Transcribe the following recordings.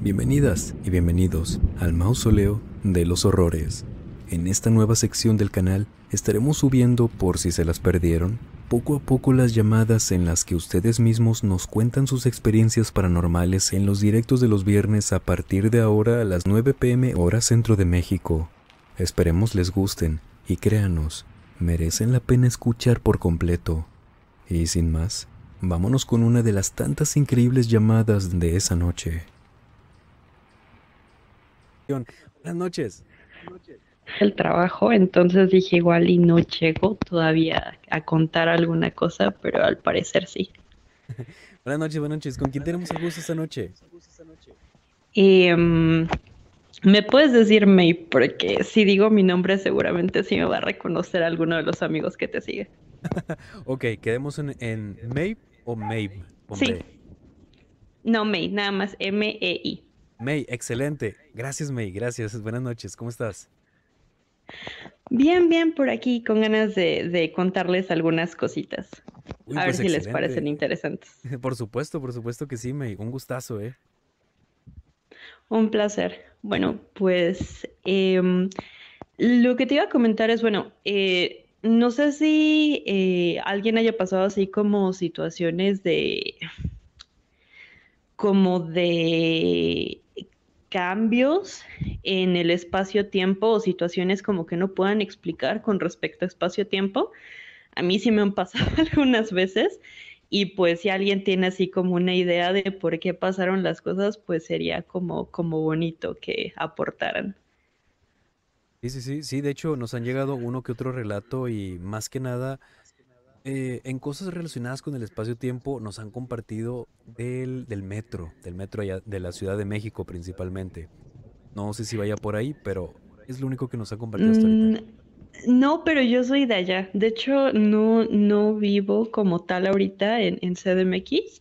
Bienvenidas y bienvenidos al mausoleo de los horrores. En esta nueva sección del canal estaremos subiendo, por si se las perdieron, poco a poco las llamadas en las que ustedes mismos nos cuentan sus experiencias paranormales en los directos de los viernes a partir de ahora a las 9 pm hora centro de México. Esperemos les gusten y créanos, merecen la pena escuchar por completo. Y sin más, vámonos con una de las tantas increíbles llamadas de esa noche. Buenas noches. El trabajo, entonces dije igual y no llego todavía a contar alguna cosa, pero al parecer sí. buenas noches, buenas noches. ¿Con quién tenemos el gusto esta noche? Em, me puedes decir May, porque si digo mi nombre seguramente sí me va a reconocer alguno de los amigos que te sigue. ok, quedemos en, en o Mabe. Sí. No, May, nada más M-E-I. May, excelente. Gracias, May. Gracias. Buenas noches. ¿Cómo estás? Bien, bien, por aquí, con ganas de, contarles algunas cositas. a ver pues si les parecen interesantes. Por supuesto, por supuesto que sí, May. Un gustazo, ¿eh? Un placer. Bueno, pues em, lo que te iba a comentar es, bueno, eh, no sé si eh, alguien haya pasado así como situaciones de, como de cambios en el espacio-tiempo o situaciones como que no puedan explicar con respecto a espacio-tiempo. A mí sí me han pasado algunas veces y pues si alguien tiene así como una idea de por qué pasaron las cosas, pues sería como, como bonito que aportaran. Sí, sí, sí, sí, de hecho nos han llegado uno que otro relato y más que nada eh, en cosas relacionadas con el espacio-tiempo nos han compartido del, metro, del metro de la Ciudad de México principalmente. No sé si vaya por ahí, pero es lo único que nos ha compartido hasta ahorita. Mm, no, pero yo soy de allá. De hecho, no, no vivo como tal ahorita en, CDMX,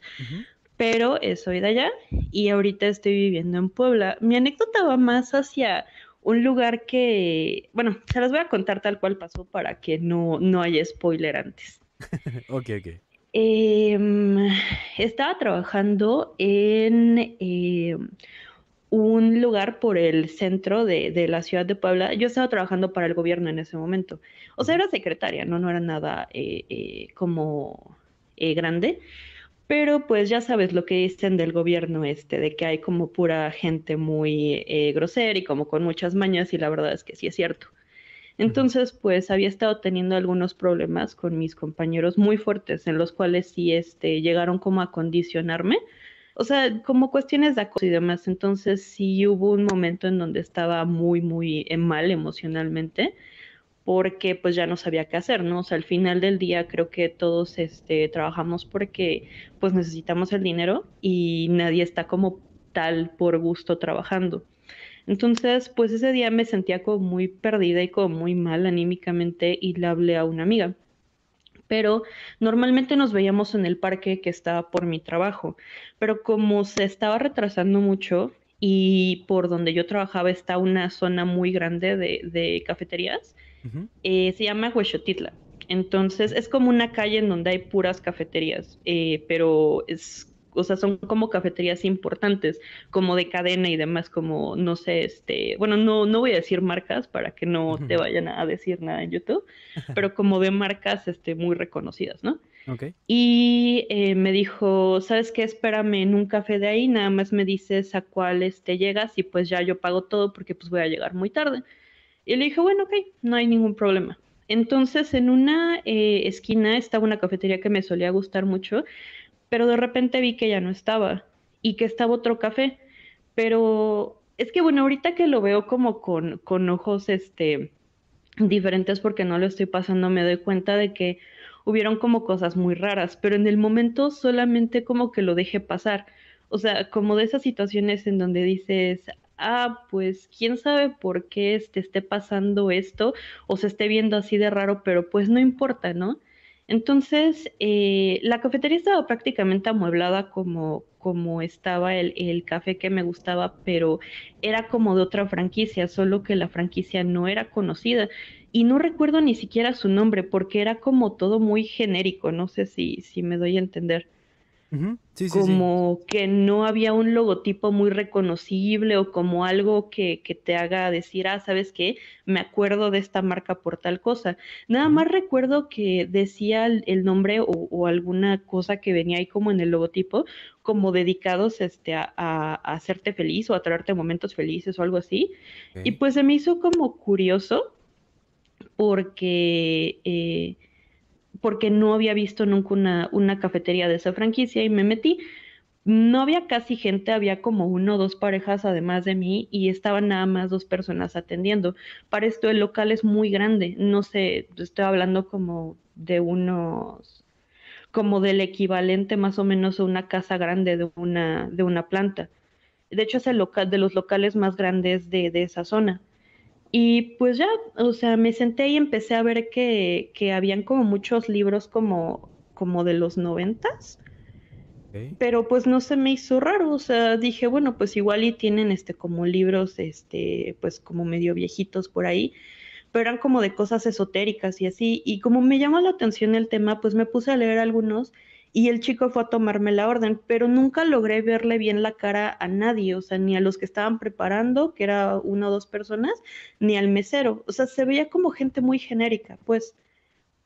pero eh, soy de allá y ahorita estoy viviendo en Puebla. Mi anécdota va más hacia un lugar que, bueno, se las voy a contar tal cual pasó para que no, no haya spoiler antes. ok, ok. Em, estaba trabajando en eh, un lugar por el centro de, la ciudad de Puebla. Yo estaba trabajando para el gobierno en ese momento. O sea, era secretaria, no, no era nada eh, eh, como grande. Pero pues ya sabes lo que dicen del gobierno este, de que hay como pura gente muy grosera y como con muchas mañas y la verdad es que sí es cierto. Entonces, pues había estado teniendo algunos problemas con mis compañeros muy fuertes, en los cuales sí este, llegaron como a condicionarme. O sea, como cuestiones de acoso y demás. Entonces, sí hubo un momento en donde estaba muy, muy eh, mal emocionalmente porque pues ya no sabía qué hacer, ¿no? O sea, al final del día creo que todos este, trabajamos porque pues necesitamos el dinero y nadie está como tal por gusto trabajando. Entonces, pues ese día me sentía como muy perdida y como muy mal anímicamente y le hablé a una amiga. Pero normalmente nos veíamos en el parque que estaba por mi trabajo, pero como se estaba retrasando mucho y por donde yo trabajaba está una zona muy grande de, cafeterías, eh, se llama Huexotitla. Entonces es como una calle en donde hay puras cafeterías, eh, pero es o sea, son como cafeterías importantes, como de cadena y demás, como, no sé, este, bueno, no, no voy a decir marcas para que no te vayan a decir nada en YouTube, pero como de marcas, este, muy reconocidas, ¿no? Okay. Y eh, me dijo, ¿sabes qué? Espérame en un café de ahí, nada más me dices a cuál te este, llegas y pues ya yo pago todo porque pues voy a llegar muy tarde. Y le dije, bueno, ok, no hay ningún problema. Entonces, en una eh, esquina estaba una cafetería que me solía gustar mucho, pero de repente vi que ya no estaba y que estaba otro café, pero es que bueno, ahorita que lo veo como con, con ojos este, diferentes porque no lo estoy pasando, me doy cuenta de que hubieron como cosas muy raras, pero en el momento solamente como que lo dejé pasar. O sea, como de esas situaciones en donde dices, ah, pues quién sabe por qué este, esté pasando esto o se esté viendo así de raro, pero pues no importa, ¿no? Entonces, eh, la cafetería estaba prácticamente amueblada como, como estaba el, café que me gustaba, pero era como de otra franquicia, solo que la franquicia no era conocida. Y no recuerdo ni siquiera su nombre, porque era como todo muy genérico, no sé si, si me doy a entender sí, como que no había un logotipo muy reconocible o como algo que, te haga decir, ah, ¿sabes qué? Me acuerdo de esta marca por tal cosa. Nada más recuerdo que decía el, nombre o, alguna cosa que venía ahí como en el logotipo, como dedicados este, a, hacerte feliz o a traerte momentos felices o algo así. Y pues se me hizo como curioso porque... Eh, porque no había visto nunca una, cafetería de esa franquicia y me metí. No había casi gente, había como uno o dos parejas además de mí y estaban nada más dos personas atendiendo. Para esto el local es muy grande, no sé, estoy hablando como de unos, como del equivalente más o menos a una casa grande de una, de una planta. De hecho es el local, de los locales más grandes de, de esa zona. Y pues ya, o sea, me senté y empecé a ver que, que habían como muchos libros como, como de los noventas. Pero pues no se me hizo raro, o sea, dije, bueno, pues igual y tienen este como libros, este, pues como medio viejitos por ahí, pero eran como de cosas esotéricas y así. Y como me llamó la atención el tema, pues me puse a leer algunos y el chico fue a tomarme la orden, pero nunca logré verle bien la cara a nadie, o sea, ni a los que estaban preparando, que era una o dos personas, ni al mesero, o sea, se veía como gente muy genérica, pues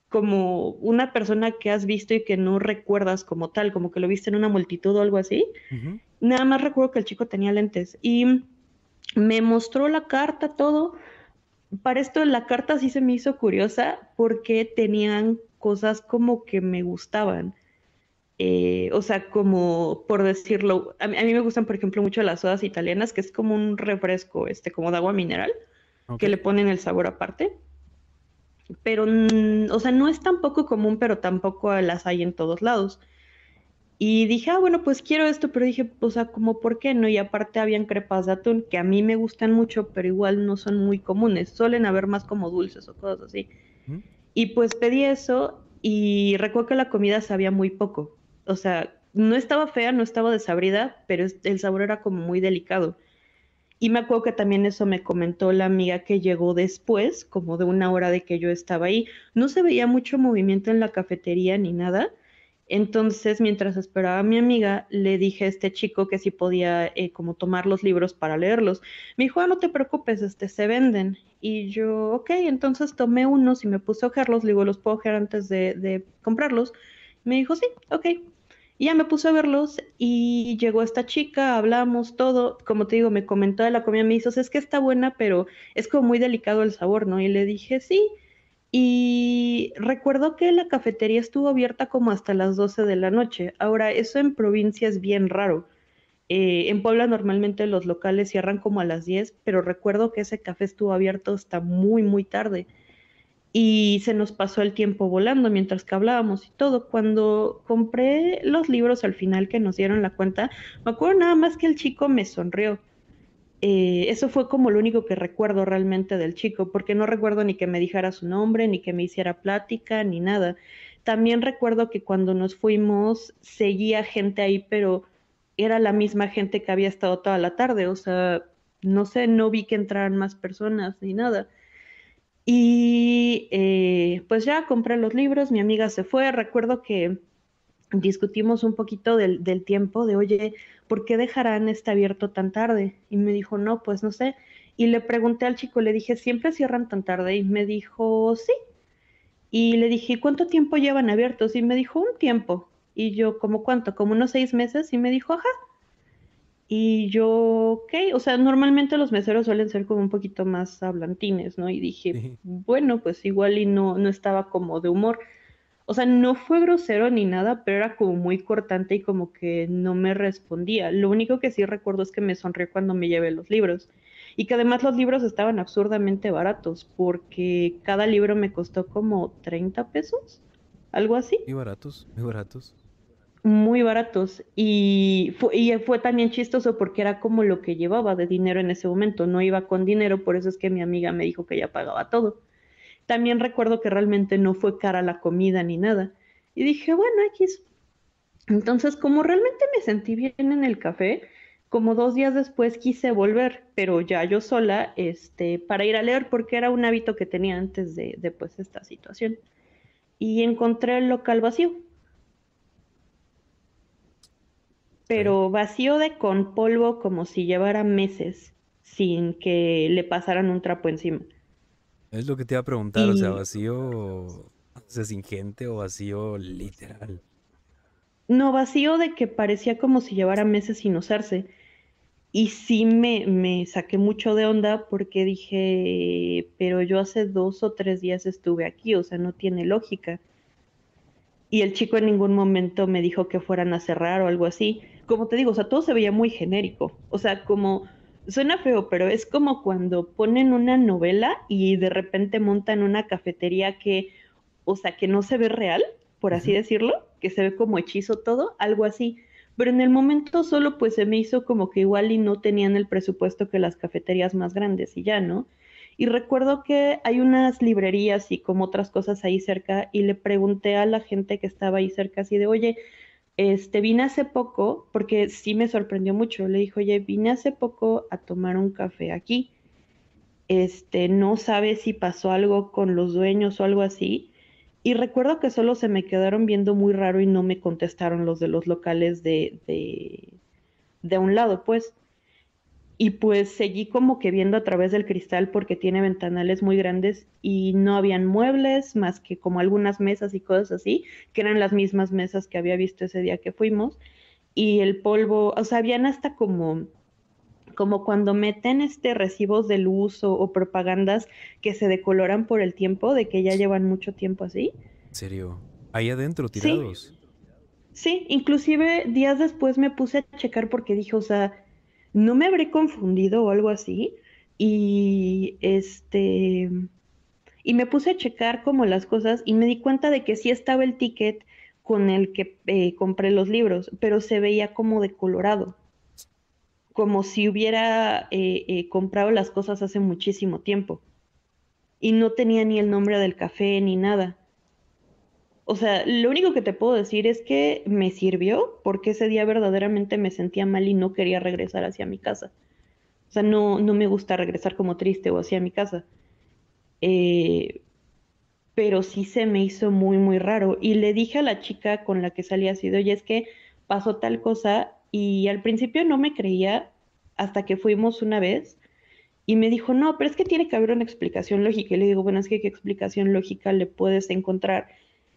como una persona que has visto y que no recuerdas como tal, como que lo viste en una multitud o algo así. Nada más recuerdo que el chico tenía lentes y me mostró la carta, todo. Para esto la carta sí se me hizo curiosa porque tenían cosas como que me gustaban. Eh, o sea, como por decirlo, a mí, me gustan, por ejemplo, mucho las sodas italianas, que es como un refresco, este, como de agua mineral, que le ponen el sabor aparte. Pero, mm, o sea, no es tampoco común, pero tampoco las hay en todos lados. Y dije, ah, bueno, pues quiero esto, pero dije, o sea, como por qué no? Y aparte habían crepas de atún que a mí me gustan mucho, pero igual no son muy comunes, suelen haber más como dulces o cosas así. Y pues pedí eso y recuerdo que la comida sabía muy poco o sea, no estaba fea, no estaba desabrida, pero el sabor era como muy delicado. Y me acuerdo que también eso me comentó la amiga que llegó después, como de una hora de que yo estaba ahí. No se veía mucho movimiento en la cafetería ni nada. Entonces, mientras esperaba a mi amiga, le dije a este chico que si podía eh, como tomar los libros para leerlos. Me dijo, ah, no te preocupes, este, se venden. Y yo, ok, entonces tomé unos y me puse a ojearlos. Le digo, los puedo ojear antes de comprarlos. Me dijo, sí, ok. Y ya me puse a verlos y llegó esta chica, hablamos todo, como te digo, me comentó de la comida, me dijo, es que está buena, pero es como muy delicado el sabor, ¿no? Y le dije, sí. Y recuerdo que la cafetería estuvo abierta como hasta las 12 de la noche. Ahora, eso en provincia es bien raro. Eh, en Puebla normalmente los locales cierran como a las 10, pero recuerdo que ese café estuvo abierto hasta muy, muy tarde y se nos pasó el tiempo volando mientras que hablábamos y todo. Cuando compré los libros al final que nos dieron la cuenta, me acuerdo nada más que el chico me sonrió. Eh, eso fue como lo único que recuerdo realmente del chico, porque no recuerdo ni que me dijera su nombre, ni que me hiciera plática, ni nada. También recuerdo que cuando nos fuimos seguía gente ahí, pero era la misma gente que había estado toda la tarde, o sea, no sé, no vi que entraran más personas ni nada. Y eh, pues ya compré los libros, mi amiga se fue, recuerdo que discutimos un poquito del, tiempo, de oye, ¿por qué dejarán este abierto tan tarde? Y me dijo, no, pues no sé. Y le pregunté al chico, le dije, ¿siempre cierran tan tarde? Y me dijo, sí. Y le dije, ¿cuánto tiempo llevan abiertos? Y me dijo, un tiempo. Y yo, ¿cómo cuánto? Como unos seis meses. Y me dijo, ajá. Y yo, ok, o sea, normalmente los meseros suelen ser como un poquito más hablantines, ¿no? Y dije, bueno, pues igual y no, no estaba como de humor. O sea, no fue grosero ni nada, pero era como muy cortante y como que no me respondía. Lo único que sí recuerdo es que me sonrió cuando me llevé los libros. Y que además los libros estaban absurdamente baratos, porque cada libro me costó como 30 pesos, algo así. Y baratos, muy baratos muy baratos y fue, también chistoso porque era como lo que llevaba de dinero en ese momento, no iba con dinero, por eso es que mi amiga me dijo que ya pagaba todo. También recuerdo que realmente no fue cara la comida ni nada y dije, bueno, aquí es. Entonces, como realmente me sentí bien en el café, como dos días después quise volver, pero ya yo sola, este, para ir a leer porque era un hábito que tenía antes de, de pues, esta situación. Y encontré el local vacío pero vacío de con polvo como si llevara meses sin que le pasaran un trapo encima. Es lo que te iba a preguntar, o sea, vacío, o sea, sin gente o vacío literal. No, vacío de que parecía como si llevara meses sin usarse. Y sí me, me saqué mucho de onda porque dije, pero yo hace dos o tres días estuve aquí, o sea, no tiene lógica. Y el chico en ningún momento me dijo que fueran a cerrar o algo así como te digo, o sea, todo se veía muy genérico. O sea, como, suena feo, pero es como cuando ponen una novela y de repente montan una cafetería que, o sea, que no se ve real, por así decirlo, que se ve como hechizo todo, algo así. Pero en el momento solo pues se me hizo como que igual y no tenían el presupuesto que las cafeterías más grandes y ya, ¿no? Y recuerdo que hay unas librerías y como otras cosas ahí cerca y le pregunté a la gente que estaba ahí cerca así de, oye, este, vine hace poco, porque sí me sorprendió mucho, le dijo, oye, vine hace poco a tomar un café aquí, este, no sabe si pasó algo con los dueños o algo así, y recuerdo que solo se me quedaron viendo muy raro y no me contestaron los de los locales de, de, de un lado, pues y pues seguí como que viendo a través del cristal porque tiene ventanales muy grandes y no habían muebles más que como algunas mesas y cosas así, que eran las mismas mesas que había visto ese día que fuimos y el polvo, o sea, habían hasta como como cuando meten este recibos de luz o, propagandas que se decoloran por el tiempo, de que ya llevan mucho tiempo así. ¿En serio? Ahí adentro tirados. Sí. sí, inclusive días después me puse a checar porque dije, o sea, no me habré confundido o algo así. Y este, y me puse a checar como las cosas y me di cuenta de que sí estaba el ticket con el que eh, compré los libros, pero se veía como decolorado, como si hubiera eh, eh, comprado las cosas hace muchísimo tiempo. Y no tenía ni el nombre del café ni nada. O sea, lo único que te puedo decir es que me sirvió porque ese día verdaderamente me sentía mal y no quería regresar hacia mi casa. O sea, no, no me gusta regresar como triste o hacia mi casa. Eh, pero sí se me hizo muy, muy raro. Y le dije a la chica con la que salía así de, oye, es que pasó tal cosa y al principio no me creía hasta que fuimos una vez y me dijo, no, pero es que tiene que haber una explicación lógica. Y le digo, bueno, es que qué explicación lógica le puedes encontrar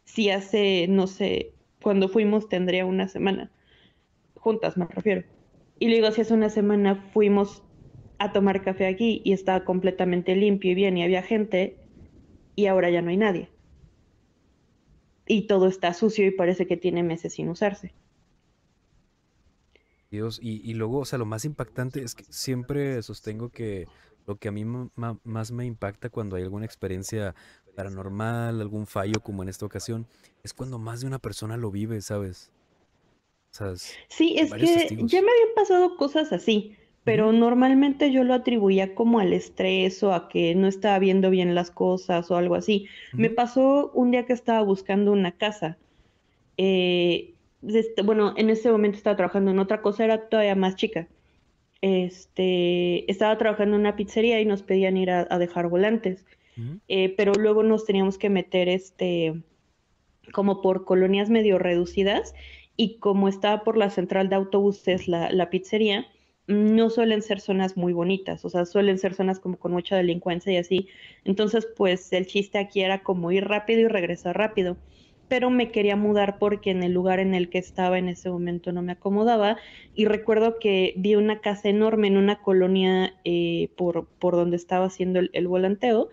si hace, no sé, cuando fuimos tendría una semana. Juntas me refiero. Y luego si hace una semana fuimos a tomar café aquí y estaba completamente limpio y bien y había gente y ahora ya no hay nadie. Y todo está sucio y parece que tiene meses sin usarse. Dios, y, y luego, o sea, lo más impactante es que siempre sostengo que lo que a mí más me impacta cuando hay alguna experiencia paranormal, algún fallo como en esta ocasión, es cuando más de una persona lo vive, ¿sabes? sí, es que ya me habían pasado cosas así, pero normalmente yo lo atribuía como al estrés o a que no estaba viendo bien las cosas o algo así. Me pasó un día que estaba buscando una casa. Eh, este, bueno, en ese momento estaba trabajando en otra cosa, era todavía más chica. Este, estaba trabajando en una pizzería y nos pedían ir a dejar volantes. Eh, pero luego nos teníamos que meter este como por colonias medio reducidas y como estaba por la central de autobuses la, pizzería, no suelen ser zonas muy bonitas, o sea, suelen ser zonas como con mucha delincuencia y así. Entonces, pues el chiste aquí era como ir rápido y regresar rápido. Pero me quería mudar porque en el lugar en el que estaba en ese momento no me acomodaba. Y recuerdo que vi una casa enorme en una colonia eh, por, donde estaba haciendo el volanteo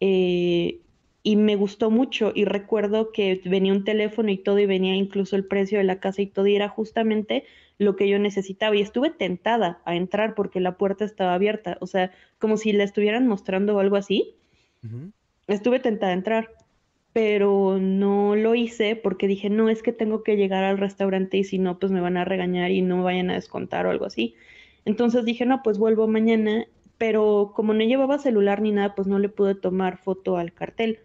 eh, y me gustó mucho y recuerdo que venía un teléfono y todo y venía incluso el precio de la casa y todo y era justamente lo que yo necesitaba y estuve tentada a entrar porque la puerta estaba abierta, o sea, como si la estuvieran mostrando o algo así. Estuve tentada a entrar, pero no lo hice porque dije, no, es que tengo que llegar al restaurante y si no, pues me van a regañar y no vayan a descontar o algo así. Entonces dije, no, pues vuelvo mañana pero como no llevaba celular ni nada, pues no le pude tomar foto al cartel.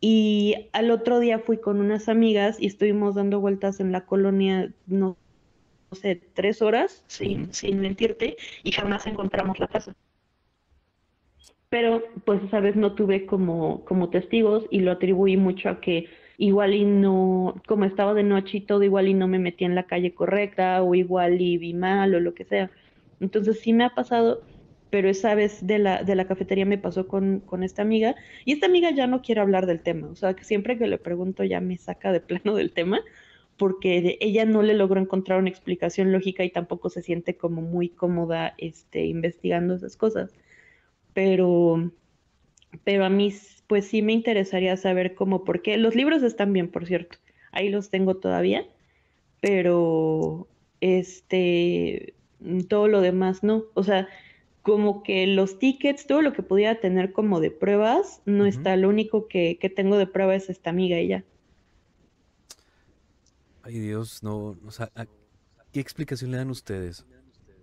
Y al otro día fui con unas amigas y estuvimos dando vueltas en la colonia, no, sé, tres horas, sin, sin mentirte, y jamás encontramos la casa. Pero pues esa vez no tuve como, como testigos y lo atribuí mucho a que igual y no, como estaba de noche y todo, igual y no me metí en la calle correcta o igual y vi mal o lo que sea. Entonces sí me ha pasado pero esa vez de la, de la cafetería me pasó con, con, esta amiga y esta amiga ya no quiere hablar del tema, o sea, que siempre que le pregunto ya me saca de plano del tema porque ella no le logró encontrar una explicación lógica y tampoco se siente como muy cómoda este, investigando esas cosas. Pero, pero a mí pues sí me interesaría saber cómo, por qué. Los libros están bien, por cierto, ahí los tengo todavía, pero este, todo lo demás no. O sea, como que los tickets, todo lo que pudiera tener como de pruebas, no está. Lo único que, que, tengo de prueba es esta amiga ella. Ay Dios, no, o sea, ¿qué explicación le dan ustedes?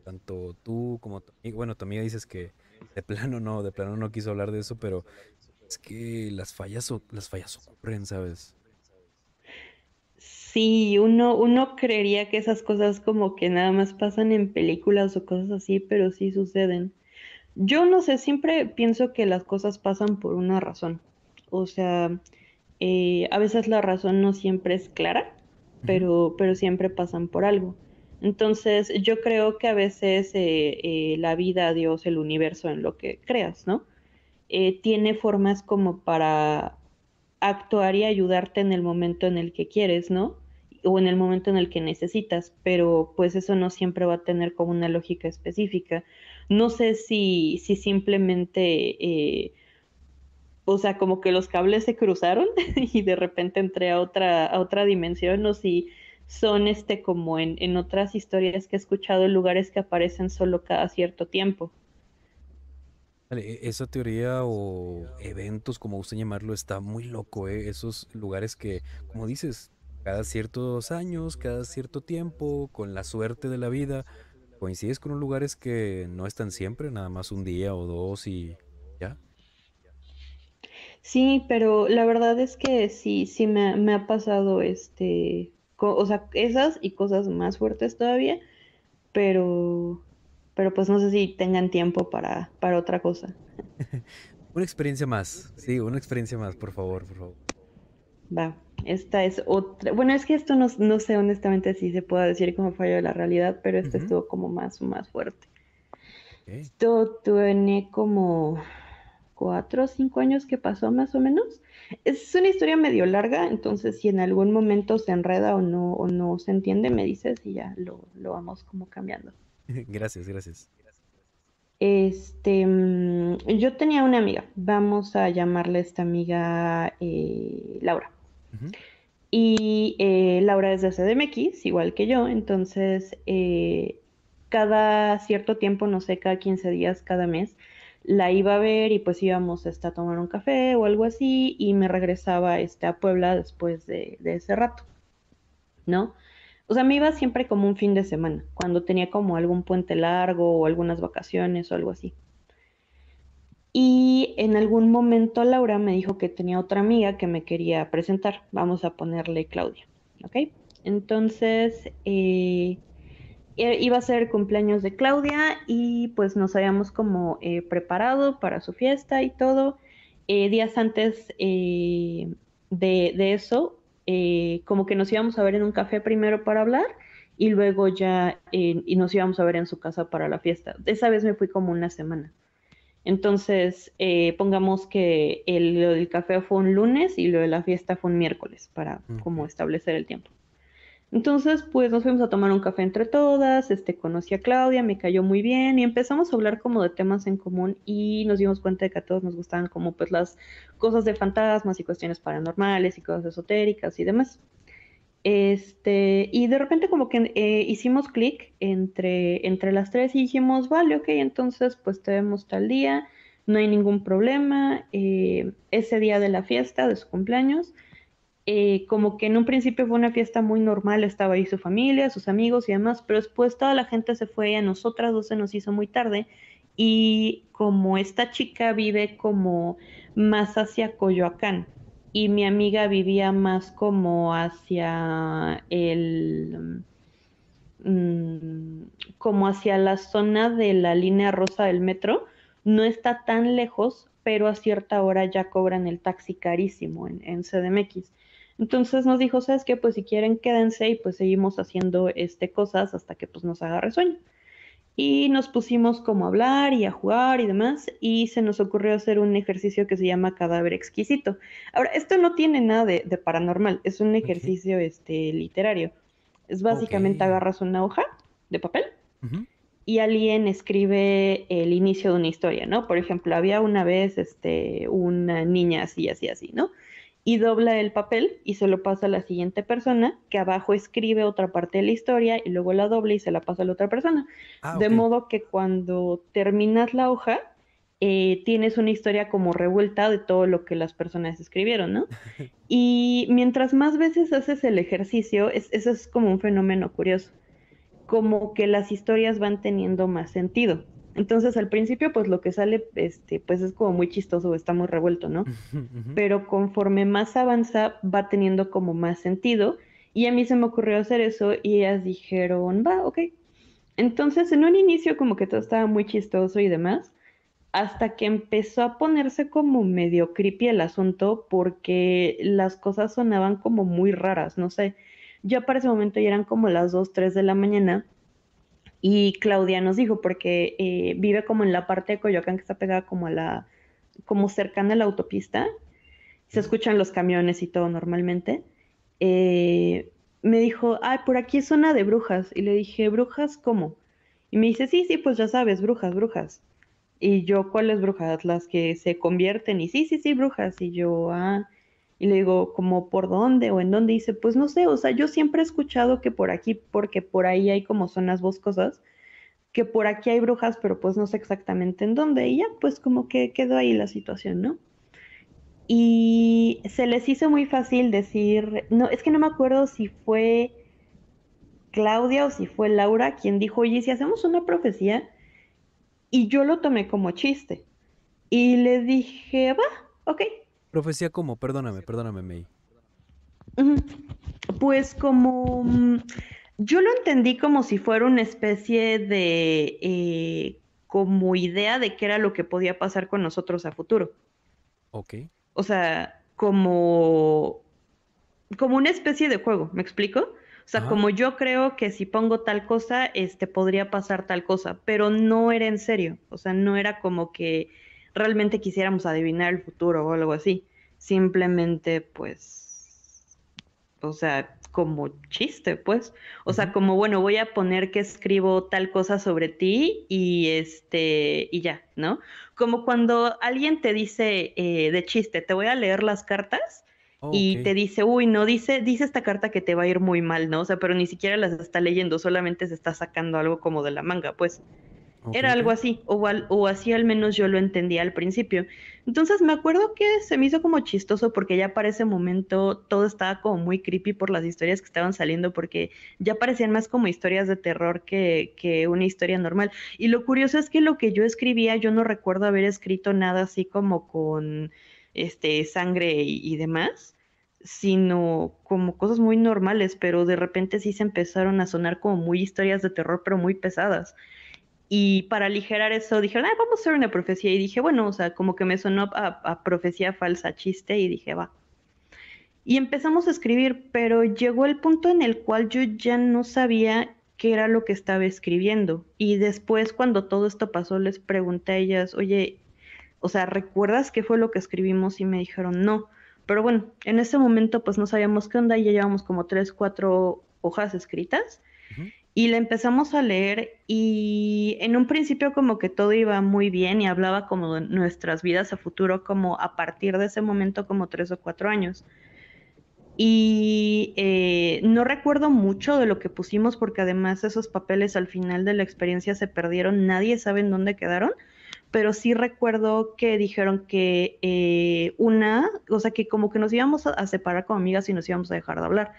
Tanto tú como, y bueno, tu amiga dices que de plano no, de plano no quiso hablar de eso, pero es que las fallas, las fallas ocurren, ¿sabes? Sí, uno, uno creería que esas cosas como que nada más pasan en películas o cosas así, pero sí suceden. Yo no sé, siempre pienso que las cosas pasan por una razón. O sea, eh, a veces la razón no siempre es clara, pero, pero siempre pasan por algo. Entonces, yo creo que a veces eh, eh, la vida, Dios, el universo, en lo que creas, ¿no? tiene formas como para actuar y ayudarte en el momento en el que quieres, ¿no? o en el momento en el que necesitas, pero pues eso no siempre va a tener como una lógica específica. No sé si, si simplemente, eh, o sea, como que los cables se cruzaron y de repente entré a otra, a otra dimensión o si son este como en, otras historias que he escuchado lugares que aparecen solo cada cierto tiempo. E-, esa teoría o eventos, como guste llamarlo, está muy loco, eh, Esos lugares que, como dices, cada ciertos años, cada cierto tiempo, con la suerte de la vida, coincides con lugares que no están siempre, nada más un día o dos y ya. Sí, pero la verdad es que sí, sí me, ha pasado este, o sea, esas y cosas más fuertes todavía, pero, pero pues no sé si tengan tiempo para, para otra cosa. una experiencia más, sí, una experiencia más, por favor, por favor. Va esta es otra. Bueno, es que esto no, sé honestamente si se pueda decir como fallo de la realidad, pero este estuvo como más, más fuerte. Esto tiene como cuatro o cinco años que pasó más o menos. Es una historia medio larga, entonces si en algún momento se enreda o no, no se entiende, me dices y ya lo, vamos como cambiando. gracias, gracias. Este, mm, yo tenía una amiga, vamos a llamarle a esta amiga eh, Laura. Y eh, Laura es de CDMX, igual que yo, entonces eh, cada cierto tiempo, no sé, cada 15 días, cada mes, la iba a ver y pues íbamos hasta este, a tomar un café o algo así y me regresaba este, a Puebla después de, de, ese rato, ¿no? O sea, me iba siempre como un fin de semana, cuando tenía como algún puente largo o algunas vacaciones o algo así. Y en algún momento Laura me dijo que tenía otra amiga que me quería presentar. Vamos a ponerle Claudia, ¿ok? Entonces, eh, iba a ser cumpleaños de Claudia y pues nos habíamos como eh, preparado para su fiesta y todo. Eh, días antes de, de, eso, como que nos íbamos a ver en un café primero para hablar y luego ya y nos íbamos a ver en su casa para la fiesta. Esa vez me fui como una semana. Entonces, eh, pongamos que el, lo del café fue un lunes y lo de la fiesta fue un miércoles para como establecer el tiempo. Entonces, pues nos fuimos a tomar un café entre todas, este, conocí a Claudia, me cayó muy bien y empezamos a hablar como de temas en común y nos dimos cuenta de que a todos nos gustaban como pues las cosas de fantasmas y cuestiones paranormales y cosas esotéricas y demás. Este, y de repente como que eh, hicimos clic entre, entre las tres y dijimos, vale, ok, entonces pues te vemos tal día, no hay ningún problema, eh, ese día de la fiesta, de su cumpleaños, eh, como que en un principio fue una fiesta muy normal, estaba ahí su familia, sus amigos y demás, pero después toda la gente se fue, y a nosotras dos se nos hizo muy tarde, y como esta chica vive como más hacia Coyoacán, y mi amiga vivía más como hacia el mm, como hacia la zona de la línea rosa del metro, no está tan lejos, pero a cierta hora ya cobran el taxi carísimo en, CDMX. Entonces nos dijo, ¿sabes qué? Pues si quieren quédense y pues seguimos haciendo este cosas hasta que pues nos agarre sueño y nos pusimos como a hablar y a jugar y demás, y se nos ocurrió hacer un ejercicio que se llama cadáver exquisito. Ahora, esto no tiene nada de, paranormal, es un ejercicio este, literario. Es básicamente agarras una hoja de papel y alguien escribe el inicio de una historia, ¿no? Por ejemplo, había una vez este, una niña así, así, así, ¿no? y dobla el papel y se lo pasa a la siguiente persona, que abajo escribe otra parte de la historia y luego la dobla y se la pasa a la otra persona. Ah, de modo que cuando terminas la hoja, eh, tienes una historia como revuelta de todo lo que las personas escribieron, ¿no? Y mientras más veces haces el ejercicio, eso es como un fenómeno curioso, como que las historias van teniendo más sentido. Entonces al principio pues lo que sale este pues es como muy chistoso, está muy revuelto, ¿no? Pero conforme más avanza va teniendo como más sentido y a mí se me ocurrió hacer eso y ellas dijeron, va, ok. Entonces en un inicio como que todo estaba muy chistoso y demás, hasta que empezó a ponerse como medio creepy el asunto porque las cosas sonaban como muy raras, no sé. Ya para ese momento ya eran como las 2, 3 de la mañana y Claudia nos dijo, porque eh, vive como en la parte de Coyoacán que está pegada como a la, como cercana a la autopista, se escuchan los camiones y todo normalmente. Eh, me dijo, ay, por aquí es zona de brujas. Y le dije, ¿brujas cómo? Y me dice, sí, sí, pues ya sabes, brujas, brujas. Y yo, ¿cuáles brujas? Las que se convierten. Y sí, sí, sí, brujas. Y yo, ah. Y le digo, como, ¿por dónde o en dónde? dice, pues no sé, o sea, yo siempre he escuchado que por aquí, porque por ahí hay como zonas boscosas, que por aquí hay brujas, pero pues no sé exactamente en dónde. Y ya, pues como que quedó ahí la situación, ¿no? Y se les hizo muy fácil decir, no, es que no me acuerdo si fue Claudia o si fue Laura quien dijo, oye, si hacemos una profecía, y yo lo tomé como chiste. Y le dije, va, ok, Profecía como, perdóname, perdóname, May. Pues como mm, yo lo entendí como si fuera una especie de eh, como idea de qué era lo que podía pasar con nosotros a futuro. Ok. O sea, como, como una especie de juego, ¿me explico? O sea, como yo creo que si pongo tal cosa, este podría pasar tal cosa, pero no era en serio. O sea, no era como que realmente quisiéramos adivinar el futuro o algo así. Simplemente, pues, o sea, como chiste, pues. O sea, como, bueno, voy a poner que escribo tal cosa sobre ti y este, y ya, ¿no? Como cuando alguien te dice eh, de chiste, te voy a leer las cartas oh, y te dice, uy, no, dice, dice esta carta que te va a ir muy mal, ¿no? O sea, pero ni siquiera las está leyendo, solamente se está sacando algo como de la manga, pues. Era algo así, o, o así al menos yo lo entendía al principio. Entonces me acuerdo que se me hizo como chistoso porque ya para ese momento todo estaba como muy creepy por las historias que estaban saliendo porque ya parecían más como historias de terror que, que una historia normal. Y lo curioso es que lo que yo escribía, yo no recuerdo haber escrito nada así como con este, sangre y, y demás sino como cosas muy normales, pero de repente sí se empezaron a sonar como muy historias de terror, pero muy pesadas. Y para aligerar eso dijeron, ah, vamos a hacer una profecía. Y dije, bueno, o sea, como que me sonó a, a profecía falsa, chiste, y dije, va. Y empezamos a escribir, pero llegó el punto en el cual yo ya no sabía qué era lo que estaba escribiendo. Y después, cuando todo esto pasó, les pregunté a ellas, oye, o sea, ¿recuerdas qué fue lo que escribimos? Y me dijeron, no. Pero bueno, en ese momento pues no sabíamos qué onda y ya llevamos como tres, cuatro hojas escritas y la empezamos a leer y en un principio como que todo iba muy bien y hablaba como de nuestras vidas a futuro, como a partir de ese momento como tres o cuatro años. Y eh, no recuerdo mucho de lo que pusimos porque además esos papeles al final de la experiencia se perdieron, nadie sabe en dónde quedaron, pero sí recuerdo que dijeron que eh, una, cosa que como que nos íbamos a separar como amigas y nos íbamos a dejar de hablar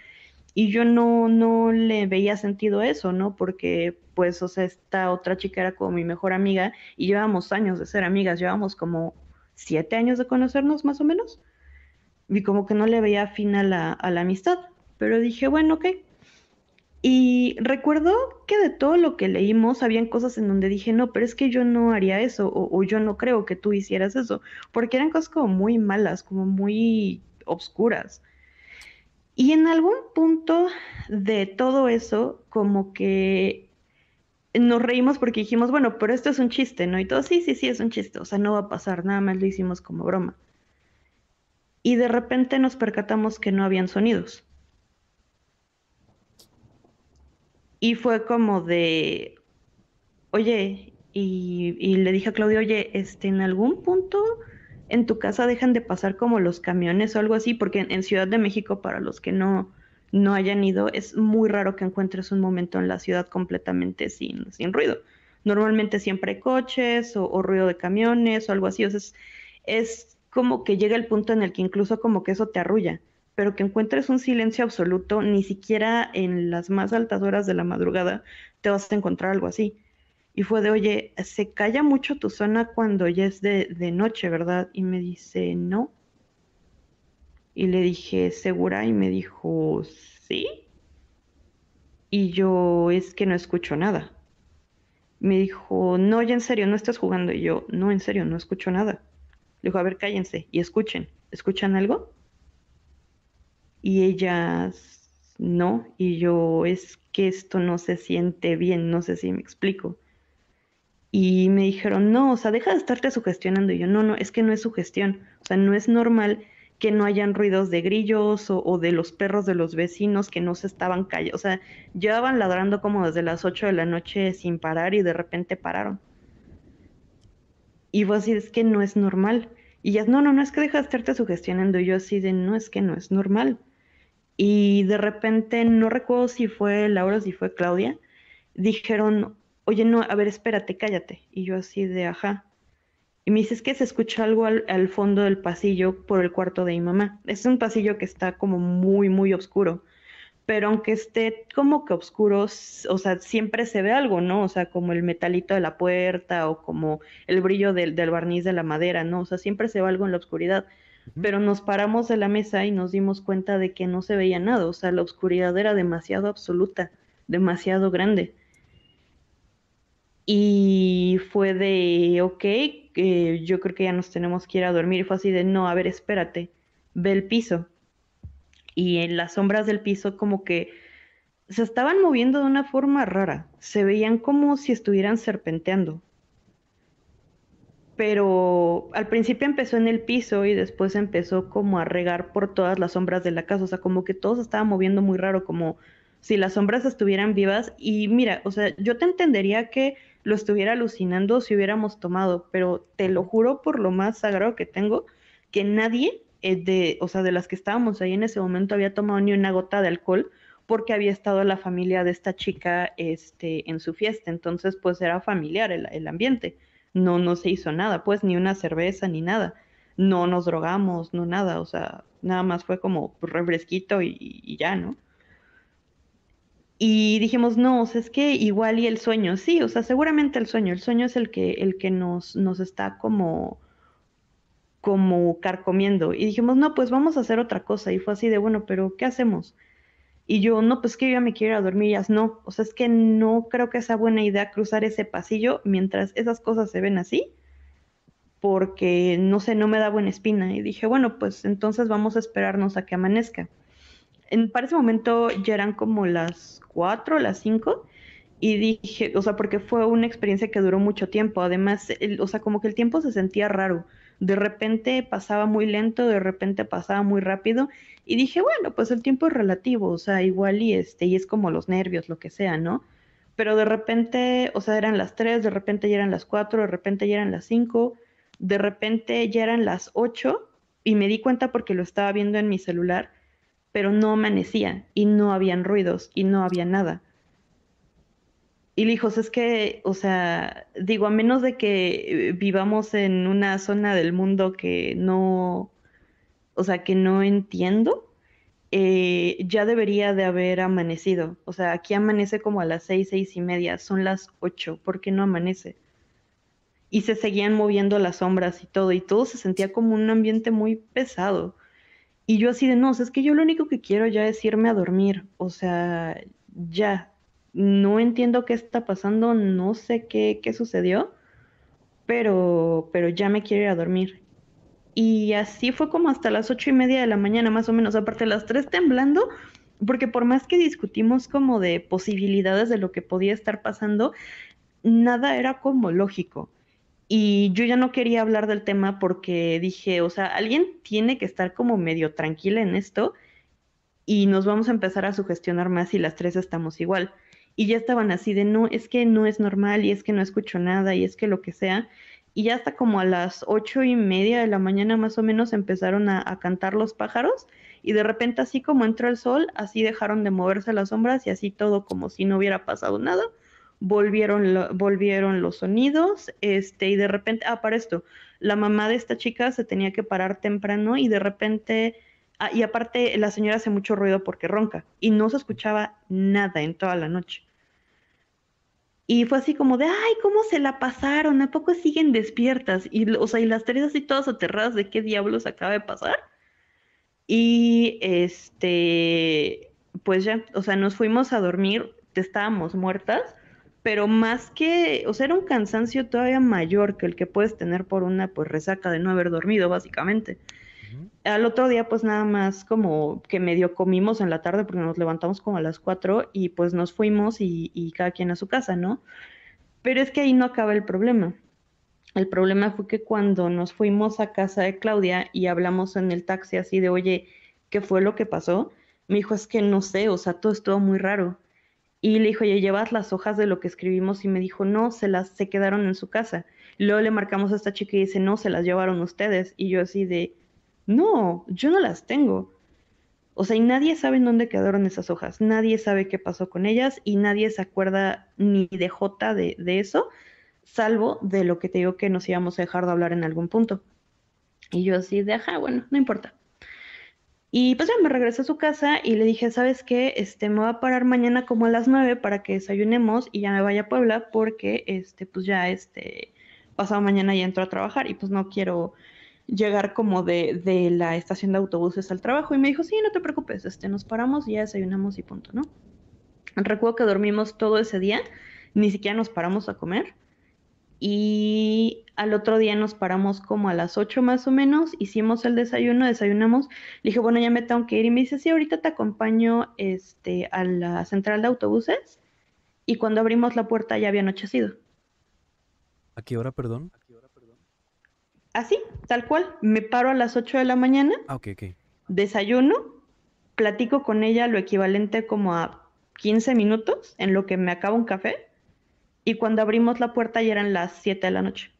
y yo no, no le veía sentido eso, ¿no? Porque, pues, o sea, esta otra chica era como mi mejor amiga y llevábamos años de ser amigas, llevábamos como siete años de conocernos más o menos y como que no le veía fin a la, amistad, pero dije, bueno, ok. Y recuerdo que de todo lo que leímos, habían cosas en donde dije, no, pero es que yo no haría eso, o, yo no creo que tú hicieras eso, porque eran cosas como muy malas, como muy obscuras. Y en algún punto de todo eso, como que nos reímos porque dijimos, bueno, pero esto es un chiste, ¿no? Y todo, sí, sí, sí, es un chiste, o sea, no va a pasar, nada más lo hicimos como broma. Y de repente nos percatamos que no habían sonidos. Y fue como de, oye, y, y le dije a Claudio, oye, este, en algún punto en tu casa dejan de pasar como los camiones o algo así, porque en, Ciudad de México, para los que no, no hayan ido, es muy raro que encuentres un momento en la ciudad completamente sin, sin ruido. Normalmente siempre hay coches o, ruido de camiones o algo así. O sea, es, es, como que llega el punto en el que incluso como que eso te arrulla, pero que encuentres un silencio absoluto, ni siquiera en las más altas horas de la madrugada te vas a encontrar algo así. Y fue de, oye, se calla mucho tu zona cuando ya es de, noche, ¿verdad? Y me dice, no. Y le dije, ¿segura? Y me dijo, sí. Y yo, es que no escucho nada. Me dijo, no, ya en serio, no estás jugando. Y yo, no, en serio, no escucho nada. Le dijo, a ver, cállense y escuchen. ¿Escuchan algo? Y ellas, no. Y yo, es que esto no se siente bien, no sé si me explico. Y me dijeron, no, o sea, deja de estarte sugestionando. Y yo, no, no, es que no es sugestión. O sea, no es normal que no hayan ruidos de grillos o, de los perros de los vecinos que no se estaban callando. O sea, llevaban ladrando como desde las 8 de la noche sin parar y de repente pararon. Y vos así, es que no es normal. Y ya, no, no, no es que deja de estarte sugestionando. Y yo así de, no, es que no es normal. Y de repente, no recuerdo si fue Laura si fue Claudia, dijeron, oye, no, a ver, espérate, cállate. Y yo así de, ajá. Y me dice, es que se escucha algo al, fondo del pasillo por el cuarto de mi mamá. Es un pasillo que está como muy, muy oscuro pero aunque esté como que oscuro, o sea, siempre se ve algo, ¿no? O sea, como el metalito de la puerta o como el brillo del, barniz de la madera, ¿no? O sea, siempre se ve algo en la oscuridad. Pero nos paramos de la mesa y nos dimos cuenta de que no se veía nada, o sea, la oscuridad era demasiado absoluta, demasiado grande. Y fue de, ok, eh, yo creo que ya nos tenemos que ir a dormir. Y fue así de, no, a ver, espérate, ve el piso. Y en las sombras del piso como que se estaban moviendo de una forma rara. Se veían como si estuvieran serpenteando. Pero al principio empezó en el piso y después empezó como a regar por todas las sombras de la casa. O sea, como que todo se estaba moviendo muy raro, como si las sombras estuvieran vivas. Y mira, o sea, yo te entendería que lo estuviera alucinando si hubiéramos tomado, pero te lo juro por lo más sagrado que tengo, que nadie eh, de, o sea, de las que estábamos ahí en ese momento había tomado ni una gota de alcohol porque había estado la familia de esta chica este, en su fiesta, entonces pues era familiar el, ambiente, no, no se hizo nada, pues ni una cerveza ni nada, no nos drogamos, no nada, o sea, nada más fue como refresquito y, y ya, ¿no? Y dijimos, no, o sea, es que igual y el sueño, sí, o sea, seguramente el sueño, el sueño es el que, el que nos, nos está como, como carcomiendo. Y dijimos, no, pues vamos a hacer otra cosa. Y fue así de, bueno, pero ¿qué hacemos? Y yo, no, pues que yo ya me quiero ir a dormir, ya no. O sea, es que no creo que sea buena idea cruzar ese pasillo mientras esas cosas se ven así, porque no sé, no me da buena espina. Y dije, bueno, pues entonces vamos a esperarnos a que amanezca en, para ese momento ya eran como las 4, las 5 y dije, o sea, porque fue una experiencia que duró mucho tiempo, además, o sea, como que el tiempo se sentía raro, de repente pasaba muy lento, de repente pasaba muy rápido, y dije, bueno, pues el tiempo es relativo, o sea, igual y este, y es como los nervios, lo que sea, ¿no? Pero de repente, o sea, eran las 3, de repente ya eran las 4, de repente ya eran las 5, de repente ya eran las 8, y me di cuenta porque lo estaba viendo en mi celular, pero no amanecía y no habían ruidos y no había nada. Y le es que, o sea, digo, a menos de que eh, vivamos en una zona del mundo que no, o sea, que no entiendo, eh, ya debería de haber amanecido. O sea, aquí amanece como a las seis, seis y media, son las ocho, ¿por qué no amanece? Y se seguían moviendo las sombras y todo, y todo se sentía como un ambiente muy pesado. Y yo así de, no, es que yo lo único que quiero ya es irme a dormir, o sea, ya, no entiendo qué está pasando, no sé qué, qué sucedió, pero, pero ya me quiero ir a dormir. Y así fue como hasta las ocho y media de la mañana, más o menos, aparte las tres temblando, porque por más que discutimos como de posibilidades de lo que podía estar pasando, nada era como lógico. Y yo ya no quería hablar del tema porque dije, o sea, alguien tiene que estar como medio tranquila en esto y nos vamos a empezar a sugestionar más y las tres estamos igual. Y ya estaban así de, no, es que no es normal y es que no escucho nada y es que lo que sea. Y ya hasta como a las ocho y media de la mañana más o menos empezaron a, a cantar los pájaros y de repente así como entró el sol, así dejaron de moverse las sombras y así todo como si no hubiera pasado nada volvieron, volvieron los sonidos, este, y de repente, ah, para esto, la mamá de esta chica se tenía que parar temprano y de repente, ah, y aparte la señora hace mucho ruido porque ronca y no se escuchaba nada en toda la noche. Y fue así como de, ay, ¿cómo se la pasaron? ¿A poco siguen despiertas? Y, o las tres así todas aterradas de qué diablos acaba de pasar. Y este, pues ya, o sea, nos fuimos a dormir, estábamos muertas pero más que, o sea, era un cansancio todavía mayor que el que puedes tener por una pues resaca de no haber dormido, básicamente. Al otro día, pues nada más como que medio comimos en la tarde porque nos levantamos como a las cuatro y pues nos fuimos y, y cada quien a su casa, ¿no? Pero es que ahí no acaba el problema. El problema fue que cuando nos fuimos a casa de Claudia y hablamos en el taxi así de, oye, ¿qué fue lo que pasó? Me dijo, es que no sé, o sea, todo estuvo muy raro y le dijo, oye, ¿llevas las hojas de lo que escribimos? Y me dijo, no, se las, se quedaron en su casa. luego le marcamos a esta chica y dice, no, se las llevaron ustedes. Y yo así de, no, yo no las tengo. O sea, y nadie sabe en dónde quedaron esas hojas, nadie sabe qué pasó con ellas y nadie se acuerda ni de J de, de eso, salvo de lo que te digo que nos íbamos a dejar de hablar en algún punto. Y yo así de, ajá, bueno, no importa. Y pues ya me regresé a su casa y le dije, ¿sabes qué? Este, me voy a parar mañana como a las nueve para que desayunemos y ya me vaya a Puebla porque, este, pues ya, este, pasado mañana ya entro a trabajar y pues no quiero llegar como de, de la estación de autobuses al trabajo. Y me dijo, sí, no te preocupes, este, nos paramos y ya desayunamos y punto, ¿no? Recuerdo que dormimos todo ese día, ni siquiera nos paramos a comer y al otro día nos paramos como a las 8 más o menos, hicimos el desayuno, desayunamos, le dije, bueno, ya me tengo que ir y me dice, sí, ahorita te acompaño este, a la central de autobuses y cuando abrimos la puerta ya había anochecido. ¿A qué hora, perdón? Así, tal cual, me paro a las 8 de la mañana, ah, okay, okay. desayuno, platico con ella lo equivalente como a 15 minutos en lo que me acabo un café y cuando abrimos la puerta ya eran las 7 de la noche.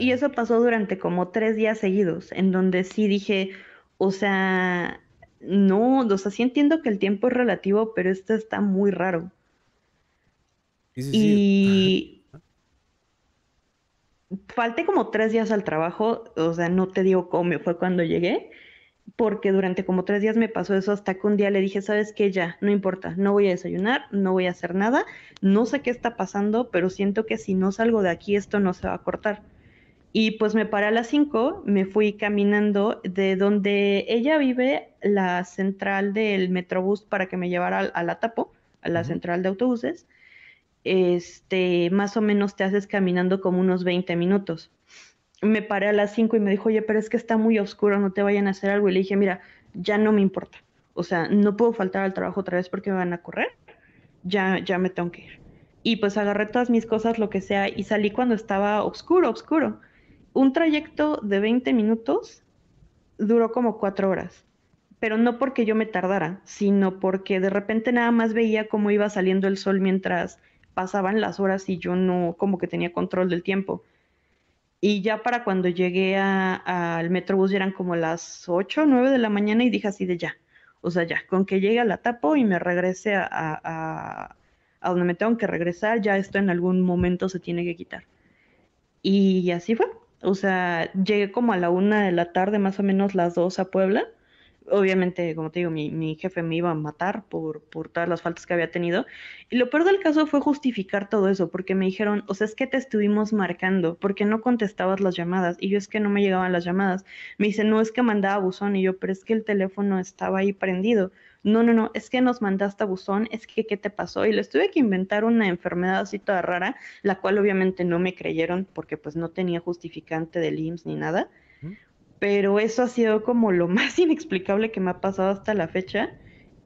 Y eso pasó durante como tres días seguidos, en donde sí dije, o sea, no, o sea, sí entiendo que el tiempo es relativo, pero esto está muy raro. y falté como tres días al trabajo, o sea, no te digo cómo fue cuando llegué, porque durante como tres días me pasó eso hasta que un día le dije, sabes que ya, no importa, no voy a desayunar, no voy a hacer nada, no sé qué está pasando, pero siento que si no salgo de aquí esto no se va a cortar. Y pues me paré a las 5, me fui caminando de donde ella vive, la central del Metrobús para que me llevara a, la Tapo, a la central de autobuses. Este, más o menos te haces caminando como unos 20 minutos me paré a las 5 y me dijo, oye, pero es que está muy oscuro, no te vayan a hacer algo. Y le dije, mira, ya no me importa. O sea, no puedo faltar al trabajo otra vez porque me van a correr. Ya, ya me tengo que ir. Y pues agarré todas mis cosas, lo que sea, y salí cuando estaba oscuro, oscuro. Un trayecto de 20 minutos duró como 4 horas. Pero no porque yo me tardara, sino porque de repente nada más veía cómo iba saliendo el sol mientras pasaban las horas y yo no como que tenía control del tiempo. Y ya para cuando llegué al Metrobús eran como las 8 o 9 de la mañana y dije así de ya. O sea, ya, con que llegue a la tapo y me regrese a, a, donde me tengo que regresar, ya esto en algún momento se tiene que quitar. Y así fue. O sea, llegué como a la una de la tarde, más o menos las dos a Puebla obviamente, como te digo, mi, jefe me iba a matar por, por todas las faltas que había tenido. Y lo peor del caso fue justificar todo eso, porque me dijeron, o sea, es que te estuvimos marcando, porque no contestabas las llamadas. Y yo es que no me llegaban las llamadas. Me dice, no, es que mandaba buzón. Y yo, pero es que el teléfono estaba ahí prendido. No, no, no, es que nos mandaste buzón, es que qué te pasó. Y les tuve que inventar una enfermedad así toda rara, la cual obviamente no me creyeron porque pues no tenía justificante del IMSS ni nada pero eso ha sido como lo más inexplicable que me ha pasado hasta la fecha.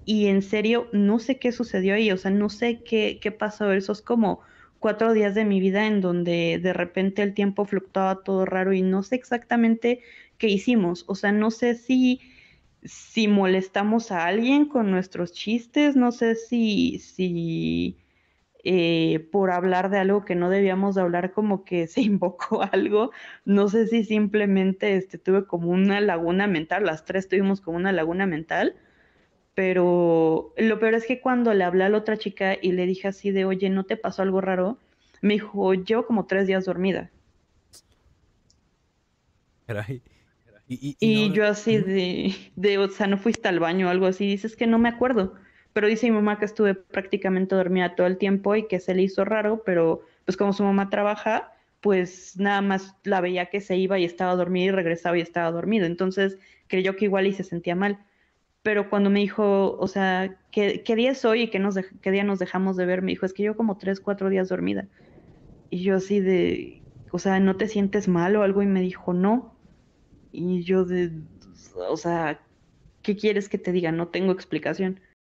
Y en serio, no sé qué sucedió ahí, o sea, no sé qué, qué pasó. Esos como cuatro días de mi vida en donde de repente el tiempo fluctuaba todo raro y no sé exactamente qué hicimos. O sea, no sé si, si molestamos a alguien con nuestros chistes, no sé si, si eh, por hablar de algo que no debíamos de hablar, como que se invocó algo. No sé si simplemente este, tuve como una laguna mental, las tres tuvimos como una laguna mental, pero lo peor es que cuando le hablé a la otra chica y le dije así de, oye, ¿no te pasó algo raro? Me dijo, llevo como tres días dormida. Y, yo así de, de, o sea, no fuiste al baño o algo así, dices que no me acuerdo pero dice mi mamá que estuve prácticamente dormida todo el tiempo y que se le hizo raro, pero pues como su mamá trabaja, pues nada más la veía que se iba y estaba dormida y regresaba y estaba dormido. Entonces creyó que igual y se sentía mal. Pero cuando me dijo, o sea, ¿qué, día es hoy y qué, nos qué día nos dejamos de ver? Me dijo, es que yo como tres, cuatro días dormida. Y yo así de, o sea, ¿no te sientes mal o algo? Y me dijo, no. Y yo de, o sea, ¿qué quieres que te diga? No tengo explicación.